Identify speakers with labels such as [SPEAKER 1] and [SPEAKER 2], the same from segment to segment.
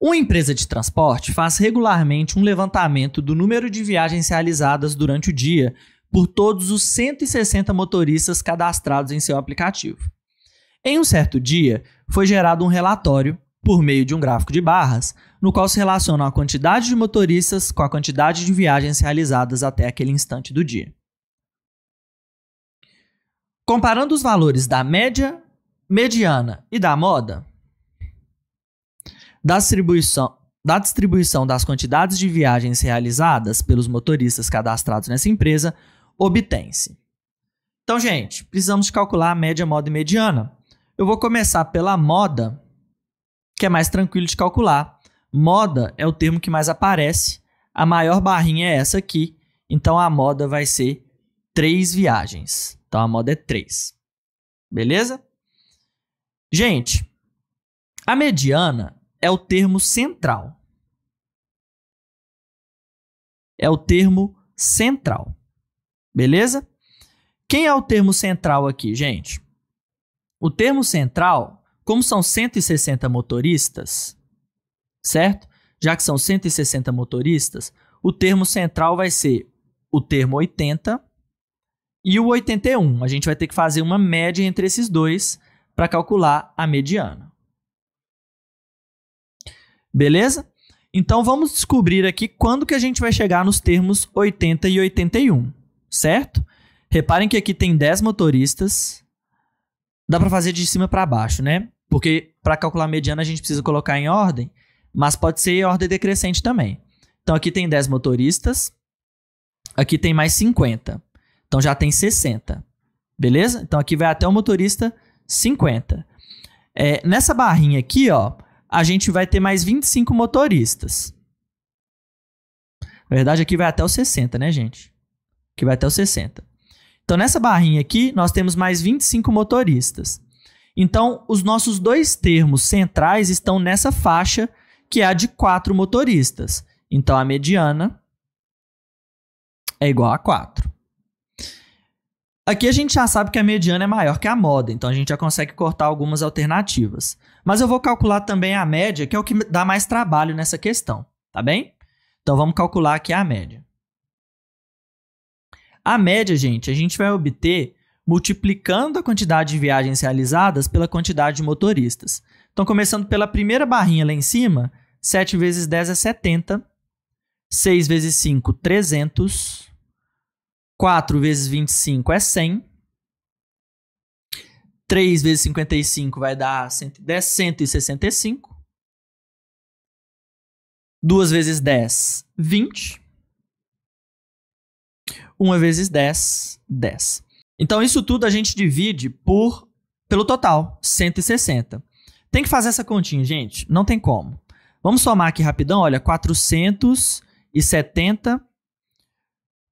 [SPEAKER 1] Uma empresa de transporte faz regularmente um levantamento do número de viagens realizadas durante o dia por todos os 160 motoristas cadastrados em seu aplicativo. Em um certo dia, foi gerado um relatório, por meio de um gráfico de barras, no qual se relaciona a quantidade de motoristas com a quantidade de viagens realizadas até aquele instante do dia. Comparando os valores da média, mediana e da moda, da distribuição, da distribuição das quantidades de viagens realizadas pelos motoristas cadastrados nessa empresa, obtém-se. Então, gente, precisamos calcular a média, moda e mediana. Eu vou começar pela moda, que é mais tranquilo de calcular. Moda é o termo que mais aparece. A maior barrinha é essa aqui. Então, a moda vai ser três viagens. Então, a moda é três. Beleza? Gente, a mediana é o termo central. É o termo central. Beleza? Quem é o termo central aqui, gente? O termo central, como são 160 motoristas, certo? Já que são 160 motoristas, o termo central vai ser o termo 80 e o 81. A gente vai ter que fazer uma média entre esses dois para calcular a mediana. Beleza? Então vamos descobrir aqui quando que a gente vai chegar nos termos 80 e 81, certo? Reparem que aqui tem 10 motoristas. Dá para fazer de cima para baixo, né? Porque para calcular a mediana a gente precisa colocar em ordem, mas pode ser em ordem decrescente também. Então aqui tem 10 motoristas. Aqui tem mais 50. Então já tem 60. Beleza? Então aqui vai até o motorista 50. É, nessa barrinha aqui, ó, a gente vai ter mais 25 motoristas. Na verdade, aqui vai até os 60, né, gente? Que vai até os 60. Então, nessa barrinha aqui, nós temos mais 25 motoristas. Então, os nossos dois termos centrais estão nessa faixa, que é a de 4 motoristas. Então, a mediana é igual a 4. Aqui a gente já sabe que a mediana é maior que a moda, então a gente já consegue cortar algumas alternativas. Mas eu vou calcular também a média, que é o que dá mais trabalho nessa questão, tá bem? Então vamos calcular aqui a média. A média, gente, a gente vai obter multiplicando a quantidade de viagens realizadas pela quantidade de motoristas. Então, começando pela primeira barrinha lá em cima, 7 vezes 10 é 70, 6 vezes 5, 300, 4 vezes 25 é 100. 3 vezes 55 vai dar 110, 165. 2 vezes 10, 20. 1 vezes 10, 10. Então, isso tudo a gente divide por pelo total, 160. Tem que fazer essa continha, gente? Não tem como. Vamos somar aqui rapidão, olha, 470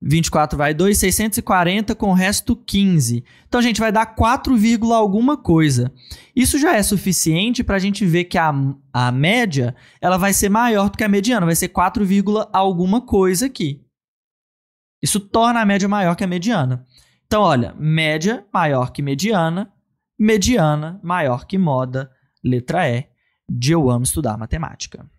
[SPEAKER 1] 24 vai 2, 640 com o resto 15. Então, gente, vai dar 4, alguma coisa. Isso já é suficiente para a gente ver que a, a média ela vai ser maior do que a mediana, vai ser 4, alguma coisa aqui. Isso torna a média maior que a mediana. Então, olha, média maior que mediana, mediana maior que moda, letra E, de eu amo estudar matemática.